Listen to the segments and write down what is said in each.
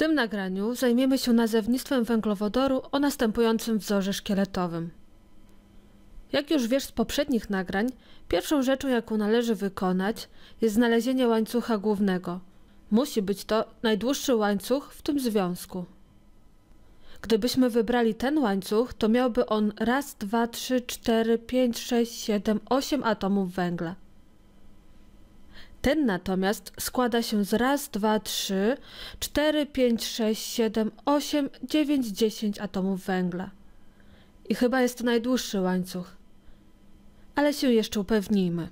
tym nagraniu zajmiemy się nazewnictwem węglowodoru o następującym wzorze szkieletowym. Jak już wiesz z poprzednich nagrań, pierwszą rzeczą jaką należy wykonać jest znalezienie łańcucha głównego. Musi być to najdłuższy łańcuch w tym związku. Gdybyśmy wybrali ten łańcuch, to miałby on raz, dwa, trzy, cztery, pięć, sześć, siedem, osiem atomów węgla. Ten natomiast składa się z raz, dwa, trzy, cztery, pięć, sześć, siedem, osiem, dziewięć, dziesięć atomów węgla. I chyba jest to najdłuższy łańcuch. Ale się jeszcze upewnijmy.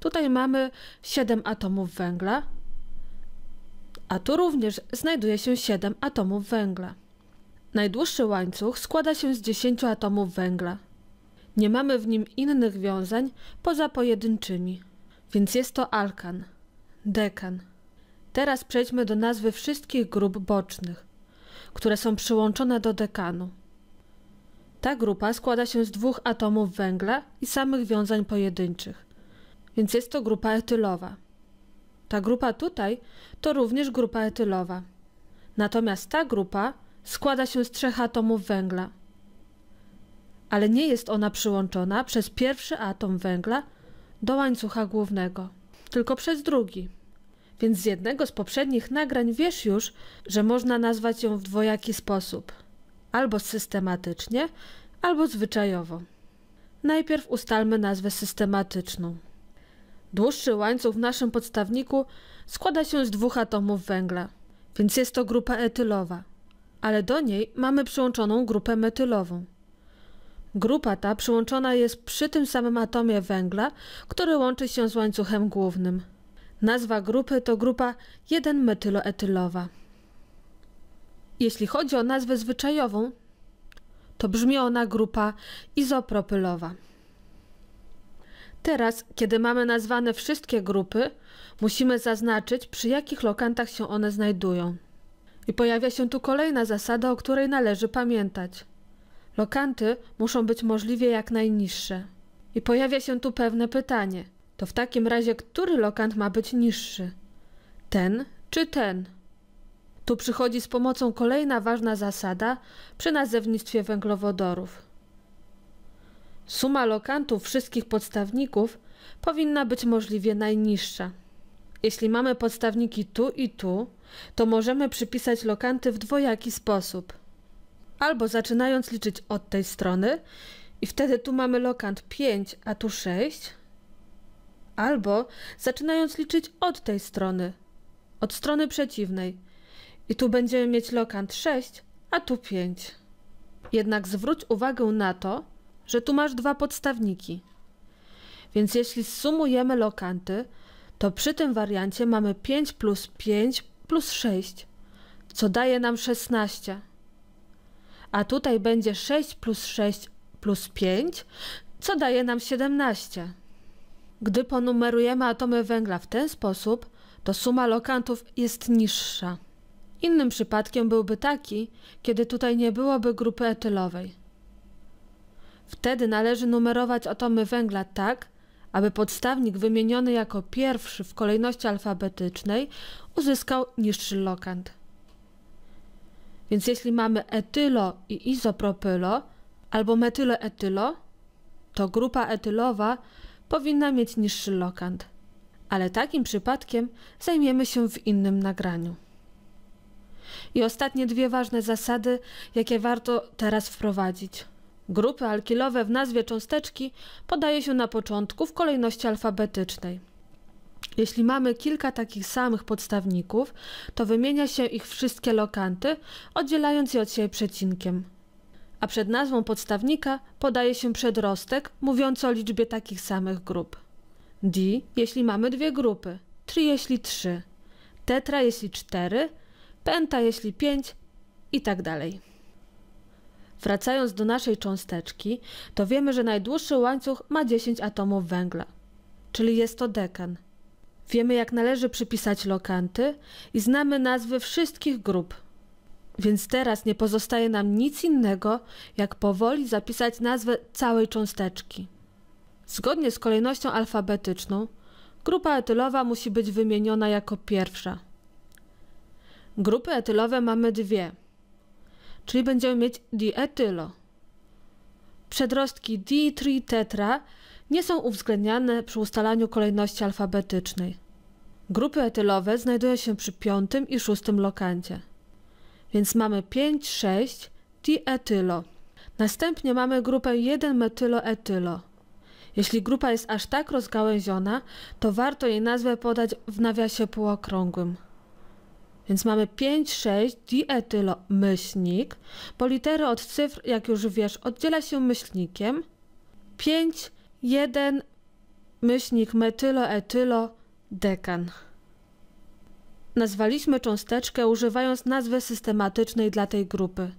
Tutaj mamy siedem atomów węgla, a tu również znajduje się siedem atomów węgla. Najdłuższy łańcuch składa się z dziesięciu atomów węgla. Nie mamy w nim innych wiązań poza pojedynczymi. Więc jest to alkan, dekan. Teraz przejdźmy do nazwy wszystkich grup bocznych, które są przyłączone do dekanu. Ta grupa składa się z dwóch atomów węgla i samych wiązań pojedynczych, więc jest to grupa etylowa. Ta grupa tutaj to również grupa etylowa. Natomiast ta grupa składa się z trzech atomów węgla, ale nie jest ona przyłączona przez pierwszy atom węgla do łańcucha głównego, tylko przez drugi. Więc z jednego z poprzednich nagrań wiesz już, że można nazwać ją w dwojaki sposób: albo systematycznie, albo zwyczajowo. Najpierw ustalmy nazwę systematyczną. Dłuższy łańcuch w naszym podstawniku składa się z dwóch atomów węgla, więc jest to grupa etylowa, ale do niej mamy przyłączoną grupę metylową. Grupa ta przyłączona jest przy tym samym atomie węgla, który łączy się z łańcuchem głównym. Nazwa grupy to grupa 1-metyloetylowa. Jeśli chodzi o nazwę zwyczajową, to brzmi ona grupa izopropylowa. Teraz, kiedy mamy nazwane wszystkie grupy, musimy zaznaczyć, przy jakich lokantach się one znajdują. I pojawia się tu kolejna zasada, o której należy pamiętać. Lokanty no muszą być możliwie jak najniższe. I pojawia się tu pewne pytanie. To w takim razie który lokant ma być niższy? Ten czy ten? Tu przychodzi z pomocą kolejna ważna zasada przy nazewnictwie węglowodorów. Suma lokantów wszystkich podstawników powinna być możliwie najniższa. Jeśli mamy podstawniki tu i tu, to możemy przypisać lokanty w dwojaki sposób – albo zaczynając liczyć od tej strony i wtedy tu mamy lokant 5, a tu 6, albo zaczynając liczyć od tej strony, od strony przeciwnej i tu będziemy mieć lokant 6, a tu 5. Jednak zwróć uwagę na to, że tu masz dwa podstawniki. Więc jeśli sumujemy lokanty, to przy tym wariancie mamy 5 plus 5 plus 6, co daje nam 16 a tutaj będzie 6 plus 6 plus 5, co daje nam 17. Gdy ponumerujemy atomy węgla w ten sposób, to suma lokantów jest niższa. Innym przypadkiem byłby taki, kiedy tutaj nie byłoby grupy etylowej. Wtedy należy numerować atomy węgla tak, aby podstawnik wymieniony jako pierwszy w kolejności alfabetycznej uzyskał niższy lokant. Więc jeśli mamy etylo i izopropylo albo metyloetylo, to grupa etylowa powinna mieć niższy lokant. Ale takim przypadkiem zajmiemy się w innym nagraniu. I ostatnie dwie ważne zasady, jakie warto teraz wprowadzić. Grupy alkilowe w nazwie cząsteczki podaje się na początku w kolejności alfabetycznej. Jeśli mamy kilka takich samych podstawników, to wymienia się ich wszystkie lokanty, oddzielając je od siebie przecinkiem. A przed nazwą podstawnika podaje się przedrostek mówiący o liczbie takich samych grup. D, jeśli mamy dwie grupy, tri jeśli trzy, tetra jeśli cztery, penta jeśli pięć i tak dalej. Wracając do naszej cząsteczki, to wiemy, że najdłuższy łańcuch ma 10 atomów węgla, czyli jest to dekan – Wiemy, jak należy przypisać lokanty i znamy nazwy wszystkich grup. Więc teraz nie pozostaje nam nic innego, jak powoli zapisać nazwę całej cząsteczki. Zgodnie z kolejnością alfabetyczną, grupa etylowa musi być wymieniona jako pierwsza. Grupy etylowe mamy dwie, czyli będziemy mieć dietylo. Przedrostki di-tri-tetra nie są uwzględniane przy ustalaniu kolejności alfabetycznej. Grupy etylowe znajdują się przy piątym i szóstym lokancie. Więc mamy 5-6 tietylo. Następnie mamy grupę 1-metyloetylo. Jeśli grupa jest aż tak rozgałęziona, to warto jej nazwę podać w nawiasie półokrągłym. Więc mamy 5-6 dietylo myślnik, bo litery od cyfr, jak już wiesz, oddziela się myślnikiem. 5 1 myślnik metyloetylo dekan. Nazwaliśmy cząsteczkę używając nazwy systematycznej dla tej grupy.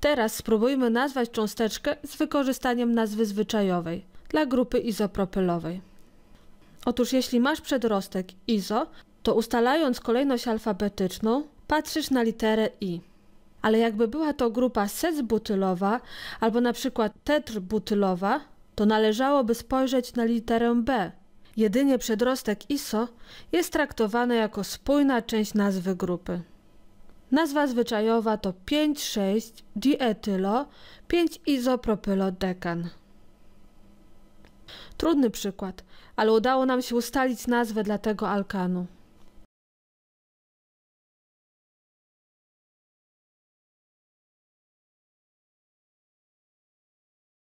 Teraz spróbujmy nazwać cząsteczkę z wykorzystaniem nazwy zwyczajowej dla grupy izopropylowej. Otóż jeśli masz przedrostek izo, to ustalając kolejność alfabetyczną patrzysz na literę i. Ale jakby była to grupa sesbutylowa albo na przykład tetrbutylowa, to należałoby spojrzeć na literę B. Jedynie przedrostek ISO jest traktowany jako spójna część nazwy grupy. Nazwa zwyczajowa to 5,6-dietylo 5-izopropylodekan. Trudny przykład, ale udało nam się ustalić nazwę dla tego alkanu.